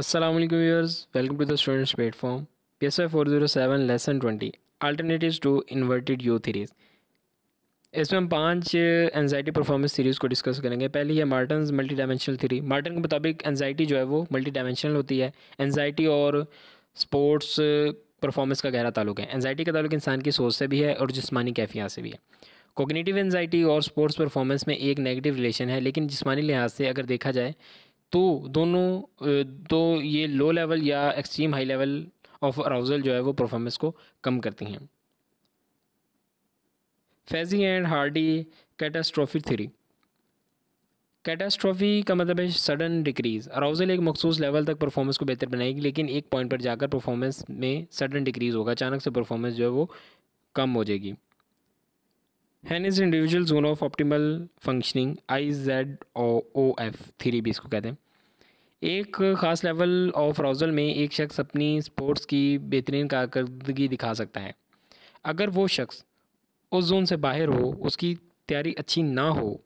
to the students platform P S I four zero seven lesson twenty alternatives to inverted U theories इसमें हम पांच anxiety performance series को discuss करेंगे पहली है Martens multi dimensional theory Martens के मुताबिक एनजाइटी जो है वो मल्टी डायमेंशनल होती है एनजाइटी और स्पोर्ट्स परफॉर्मेंस का गहरा ताल्लुक है एनजाइटी का ताल्लुक इंसान की सोच से भी है और जिसमानी कैफिया से भी है कोगनीटिव एनजाइटी और स्पोर्ट्स परफॉर्मेंस में एक नेगेटिव रिलेशन है लेकिन जिसमानी लिहाज से अगर देखा जाए तो दोनों तो ये लो लेवल या extreme high level of arousal जो है वो परफॉर्मेंस को कम करती हैं Fazey and Hardy catastrophe theory catastrophe का मतलब है सडन डिक्रीज़ अराउजल एक मखसूस लेवल तक परफॉर्मेंस को बेहतर बनाएगी लेकिन एक पॉइंट पर जाकर परफॉर्मेंस में सडन डिक्रीज़ होगा अचानक से परफॉर्मेंस जो है वो कम हो जाएगी Hanin is individual zone of optimal functioning I Z O O F theory भी इसको कहते हैं एक ख़ास लेवल ऑफ रोज़ल में एक शख्स अपनी स्पोर्ट्स की बेहतरीन कारकर्दगी दिखा सकता है अगर वो शख्स उस जोन से बाहर हो उसकी तैयारी अच्छी ना हो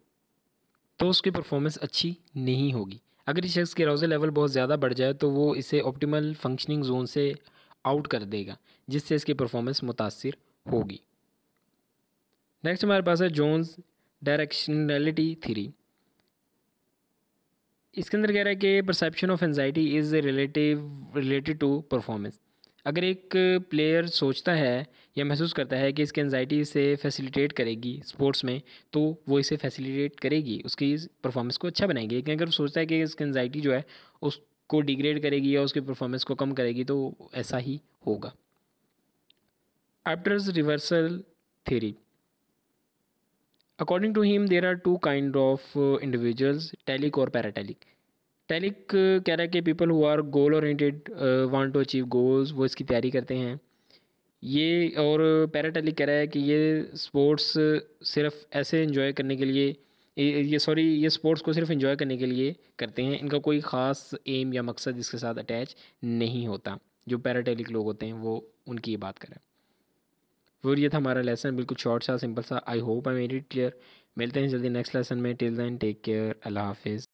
तो उसकी परफॉर्मेंस अच्छी नहीं होगी अगर इस शख्स की रोज़ल लेवल बहुत ज़्यादा बढ़ जाए तो वो इसे ऑप्टिमल फंक्शनिंग जोन से आउट कर देगा जिससे इसकी परफॉर्मेंस मुतासर होगी नेक्स्ट हमारे पास है जोन्स डायरेक्शनलिटी थ्री इसके अंदर कह रहा है कि perception of anxiety is relative related to performance अगर एक प्लेयर सोचता है या महसूस करता है कि इसकी एनजाइटी इसे फैसिलिटेट करेगी स्पोर्ट्स में तो वो इसे फैसिलिटेट करेगी उसकी परफॉर्मेंस को अच्छा बनाएगी लेकिन अगर सोचता है कि इसकी एनजाइटी जो है उसको डिग्रेड करेगी या उसकी परफॉर्मेंस को कम करेगी तो ऐसा ही होगा Apter's reversal theory according to him there are two kind of individuals telic और पैराटेलिक टेलिक टैलिक कह रहा है कि people who are goal oriented want to achieve goals वो इसकी तैयारी करते हैं ये और पैराटैलिक कह रहा है कि ये स्पोर्ट्स सिर्फ ऐसे इन्जॉय करने के लिए ये सॉरी ये स्पोर्ट्स को सिर्फ इन्जॉय करने के लिए करते हैं इनका कोई ख़ास एम या मकसद इसके साथ अटैच नहीं होता जो पैराटैलिक लोग होते हैं वो उनकी ये बात करें वो ये था हमारा लेसन बिल्कुल शॉर्ट सा सिंपल सा I hope I made it clear मिलते हैं जल्दी नेक्स्ट लेसन में टिल दैन टेक केयर अल्लाह हाफिज़